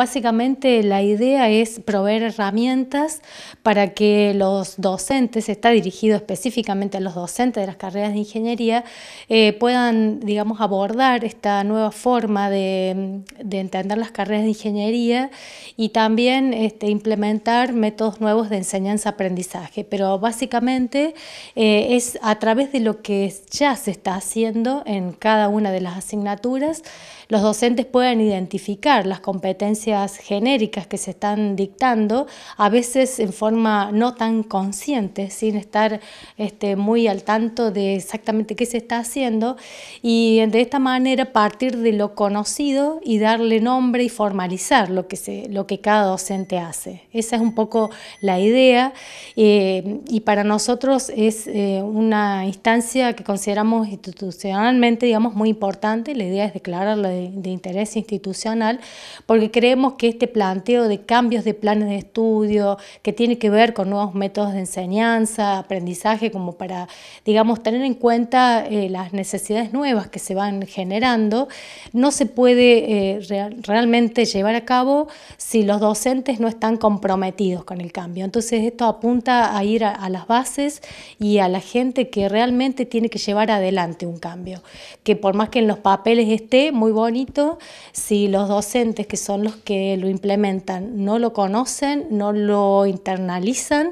Básicamente la idea es proveer herramientas para que los docentes, está dirigido específicamente a los docentes de las carreras de ingeniería, eh, puedan, digamos, abordar esta nueva forma de, entender las carreras de ingeniería y también este, implementar métodos nuevos de enseñanza-aprendizaje. Pero básicamente eh, es a través de lo que ya se está haciendo en cada una de las asignaturas, los docentes puedan identificar las competencias genéricas que se están dictando, a veces en forma no tan consciente, sin estar este, muy al tanto de exactamente qué se está haciendo, y de esta manera partir de lo conocido y darle nombre y formalizar lo que, se, lo que cada docente hace. Esa es un poco la idea eh, y para nosotros es eh, una instancia que consideramos institucionalmente, digamos, muy importante. La idea es declararla de interés institucional porque creemos que este planteo de cambios de planes de estudio, que tiene que ver con nuevos métodos de enseñanza, aprendizaje, como para, digamos, tener en cuenta eh, las necesidades nuevas que se van generando, no se puede eh, realmente llevar a cabo si los docentes no están comprometidos con el cambio. Entonces esto apunta a ir a las bases y a la gente que realmente tiene que llevar adelante un cambio, que por más que en los papeles esté muy bonito, si los docentes que son los que lo implementan no lo conocen, no lo internalizan,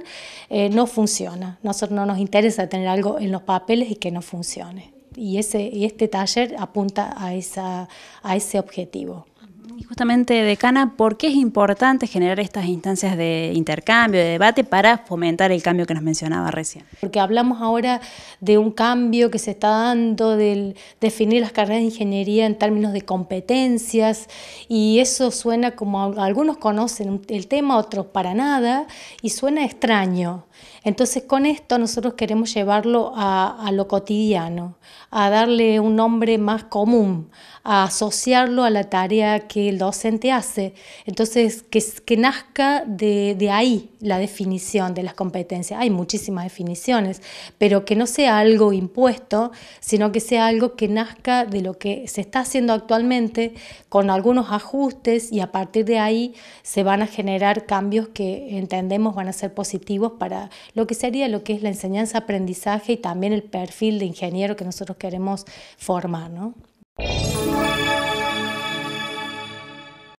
eh, no funciona. Nosotros no nos interesa tener algo en los papeles y que no funcione. Y, este taller apunta a, esa, a ese objetivo justamente, decana, ¿por qué es importante generar estas instancias de intercambio, de debate, para fomentar el cambio que nos mencionaba recién? Porque hablamos ahora de un cambio que se está dando, del definir las carreras de ingeniería en términos de competencias, y eso suena como algunos conocen el tema, otros para nada, y suena extraño. Entonces con esto nosotros queremos llevarlo a, a, lo cotidiano, a darle un nombre más común, a asociarlo a la tarea que el docente hace. Entonces, que, que nazca de, de, ahí la definición de las competencias. Hay muchísimas definiciones, pero que no sea algo impuesto, sino que sea algo que nazca de lo que se está haciendo actualmente con algunos ajustes y a partir de ahí se van a generar cambios que entendemos van a ser positivos para lo que sería lo que es la enseñanza, aprendizaje y también el perfil de ingeniero que nosotros queremos formar. ¿no?